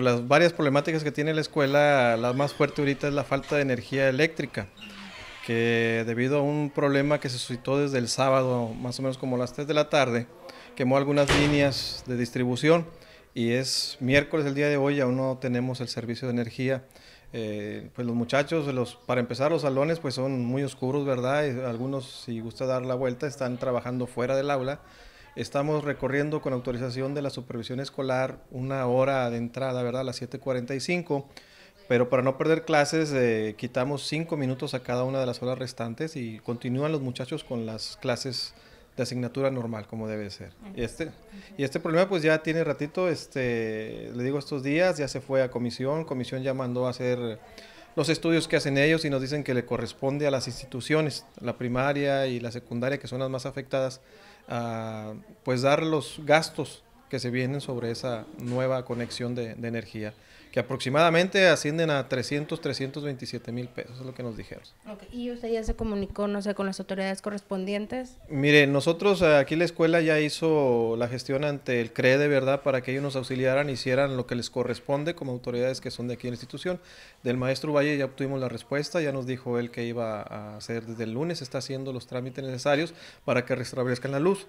Las varias problemáticas que tiene la escuela, la más fuerte ahorita es la falta de energía eléctrica, que debido a un problema que se suscitó desde el sábado, más o menos como las 3 de la tarde, quemó algunas líneas de distribución y es miércoles el día de hoy, aún no tenemos el servicio de energía. Eh, pues los muchachos, los, para empezar los salones pues son muy oscuros, ¿verdad? algunos, si gusta dar la vuelta, están trabajando fuera del aula Estamos recorriendo con autorización de la supervisión escolar una hora de entrada, ¿verdad? A las 7.45. Pero para no perder clases, eh, quitamos cinco minutos a cada una de las horas restantes y continúan los muchachos con las clases de asignatura normal, como debe ser. Y este, y este problema pues ya tiene ratito, este, le digo estos días, ya se fue a comisión, comisión ya mandó a hacer los estudios que hacen ellos y nos dicen que le corresponde a las instituciones, la primaria y la secundaria, que son las más afectadas, pues dar los gastos que se vienen sobre esa nueva conexión de, energía, que aproximadamente ascienden a 300, 327 mil pesos, es lo que nos dijeron. ¿Y usted ya se comunicó, no sé, con las autoridades correspondientes? Mire, nosotros eh, aquí la escuela ya hizo la gestión ante el de ¿verdad? Para que ellos nos auxiliaran, hicieran lo que les corresponde como autoridades que son de aquí en la institución. Del maestro Valle ya obtuvimos la respuesta, ya nos dijo él que iba a hacer desde el lunes, está haciendo los trámites necesarios para que restablezcan la luz.